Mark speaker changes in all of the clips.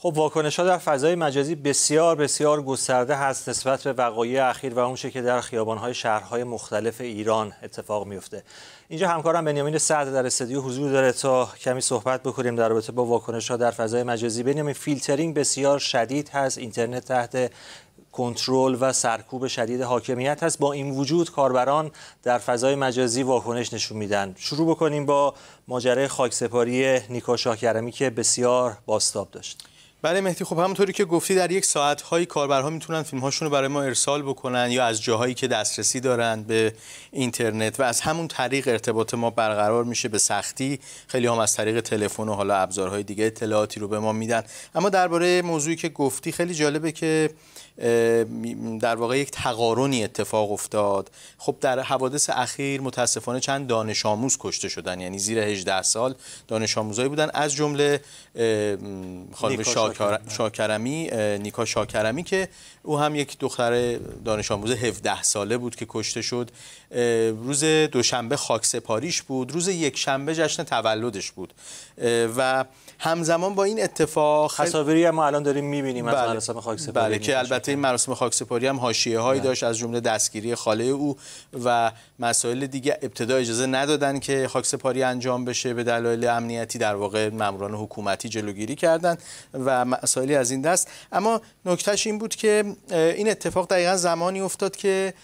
Speaker 1: خب واکنش ها در فضای مجازی بسیار بسیار گسترده هست نسبت به وقایع اخیر و اونچه که در خیابان های شهرهای مختلف ایران اتفاق میفته اینجا همکارم بنیامین سعد در استدیو حضور داره تا کمی صحبت بکنیم در رابطه با واکنش ها در فضای مجازی بنیامین فیلترینگ بسیار شدید هست اینترنت تحت کنترل و سرکوب شدید حاکمیت هست با این وجود کاربران در فضای مجازی واکنش نشون میدن شروع بکنیم با ماجرای خاکسپاری نیکا شاهکرمی که بسیار باستاب داشت
Speaker 2: بله مهدی خب همونطوری که گفتی در یک ساعت های کاربرها میتونن فیلم هاشون رو برای ما ارسال بکنن یا از جاهایی که دسترسی دارند به اینترنت و از همون طریق ارتباط ما برقرار میشه به سختی خیلی هم از طریق تلفن و حالا ابزارهای دیگه اطلاعاتی رو به ما میدن اما درباره موضوعی که گفتی خیلی جالبه که در واقع یک تقارنی اتفاق افتاد خب در حوادث اخیر متاسفانه چند دانش آموز کشته شدن یعنی زیر 18 سال دانش آموزایی بودن از جمله خانم آره. شاکرمی نیکا شاکرمی که او هم یک دختر دانش آموز 17 ساله بود که کشته شد روز دوشنبه خاکسپاریش بود روز یک شنبه جشن تولدش بود و همزمان با این اتفاق تصاویری هم ما الان داریم میبینیم بله. از مراسم خاک سپاری بله که البته این مراسم خاک سپاری هم حاشیه هایی بله. داشت از جمله دستگیری خاله او و مسائل دیگه ابتدا اجازه ندادن که خاکسپاری انجام بشه به دلایل امنیتی در واقع ماموران حکومتی جلوگیری کردند و مسائلی از این دست اما نکتهش این بود که این اتفاق دقیقا زمانی افتاد که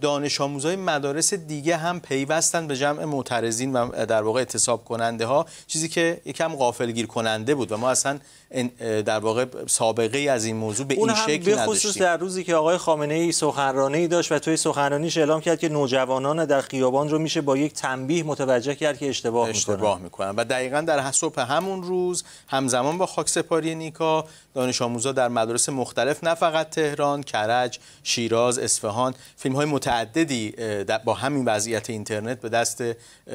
Speaker 2: دانش آموزهای مدارس دیگه هم پیوستن به جمع معترضین و در واقع اعتصاب کننده ها چیزی که یکم گیر کننده بود و ما اصلا در واقع سابقه ای از این موضوع به این شکل نداشتیم خصوص در
Speaker 1: روزی که آقای خامنه ای سخنرانی داشت و توی سخنرانیش اعلام کرد که نوجوانان در خیابان رو میشه
Speaker 2: با یک تنبیه متوجه کرد که اشتباه, اشتباه میکنن. و دقیقا در صبح همون روز همزمان با خاکسپاری نیکا دانش آموزا در مدارس مختلف نه فقط تهران، کرج، شیراز، اصفهان تحریم های متعددی با همین وضعیت اینترنت به دست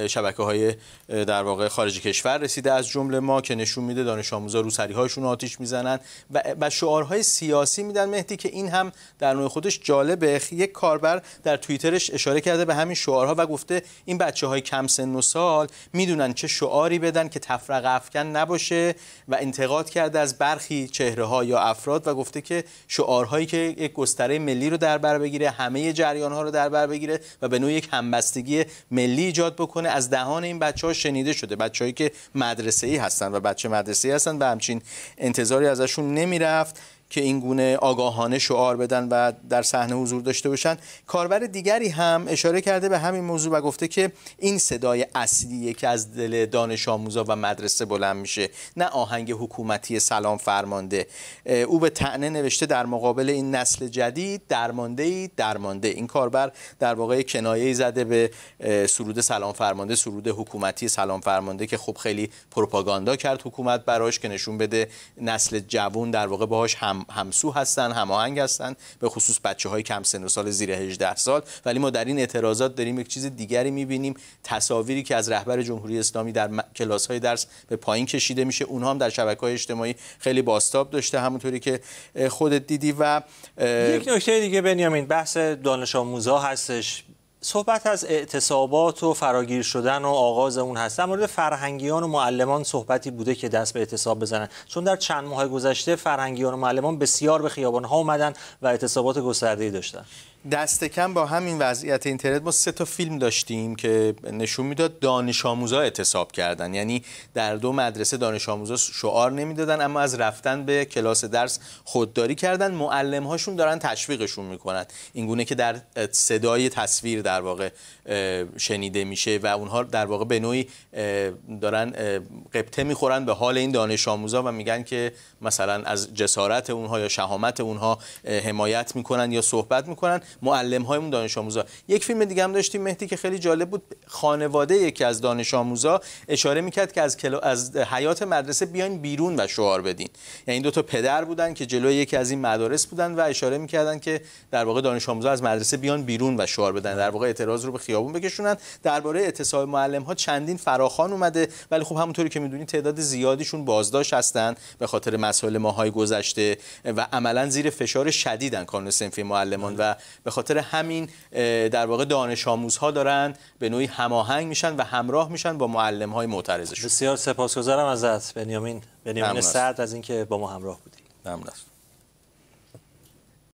Speaker 2: شبکه های در واقع خارج کشور رسیده از جمله ما که نشون میده دانش آموزا رو هاشون آتیش میزنن و, و شعارهای سیاسی میدن مهدی که این هم در نوع خودش جالبه یک کاربر در توییترش اشاره کرده به همین شعارها و گفته این بچه های کم سن و سال میدونن چه شعاری بدن که تفرقه افکن نباشه و انتقاد کرده از برخی چهره ها یا افراد و گفته که شعارهایی که یک گستره ملی رو در بر بگیره همه جریان ها رو در بر بگیره و به نوع یک همبستگی ملی ایجاد بکنه از دهان این بچه ها شنیده شده بچههایی که مدرسه ای هستن و بچه مدرسه ای هستن و همچین انتظاری ازشون نمیرفت که این گونه آگاهانه شعار بدن و در صحنه حضور داشته باشن کاربر دیگری هم اشاره کرده به همین موضوع و گفته که این صدای اصلیه که از دل دانش آموزا و مدرسه بلند میشه نه آهنگ حکومتی سلام فرمانده او به تعنه نوشته در مقابل این نسل جدید درمانده ای درمانده این کاربر در واقع کنایه زده به سرود سلام فرمانده سرود حکومتی سلام فرمانده که خب خیلی پروپاگاندا کرد حکومت براش که نشون بده نسل جوون در واقع باهاش هم هم همسو هستن هماهنگ هستن به خصوص بچه های کم سن و سال زیر 18 سال ولی ما در این اعتراضات داریم یک چیز دیگری میبینیم تصاویری که از رهبر جمهوری اسلامی در م... کلاس های درس به پایین کشیده میشه اونها هم در شبکه های اجتماعی خیلی باستاب داشته همونطوری که خودت دیدی و یک نکته دیگه بنیامین بحث دانش آموزا هستش صحبت از اعتصابات
Speaker 1: و فراگیر شدن و آغاز اون هست در مورد فرهنگیان و معلمان صحبتی بوده که دست به اعتصاب بزنن چون در چند ماه گذشته فرهنگیان و معلمان بسیار به خیابان ها اومدن و اعتصابات
Speaker 2: گسترده ای داشتن دست کم با همین وضعیت اینترنت ما سه تا فیلم داشتیم که نشون میداد دانش آموزا اعتصاب کردن یعنی در دو مدرسه دانش آموزا شعار نمیدادن اما از رفتن به کلاس درس خودداری کردن معلم هاشون دارن تشویقشون میکنن اینگونه که در صدای تصویر در واقع شنیده میشه و اونها در واقع به نوعی دارن قبطه میخورن به حال این دانش آموزا و میگن که مثلا از جسارت اونها یا شهامت اونها حمایت میکنن یا صحبت میکنن معلم هایمون دانش آموزا یک فیلم دیگه هم داشتیم مهدی که خیلی جالب بود خانواده یکی از دانش آموزا اشاره میکرد که از کلا... از حیات مدرسه بیاین بیرون و شعار بدین یعنی دو تا پدر بودن که جلوی یکی از این مدارس بودن و اشاره میکردن که در واقع دانش آموزا از مدرسه بیان بیرون و شعار بدن در واقع اعتراض رو به خیابون بکشونن درباره اعتصاب معلم ها چندین فراخان اومده ولی خب همونطوری که میدونید تعداد زیادیشون بازداشت هستن به خاطر مسائل ماهای گذشته و عملا زیر فشار شدیدن کانون سنفی معلمان و به خاطر همین در واقع دانش آموزها دارن به نوعی هماهنگ میشن و همراه میشن با معلم های معترضشون بسیار سپاسگزارم ازت بنیامین
Speaker 1: بنیامین سرد از اینکه با ما همراه بودی ممنون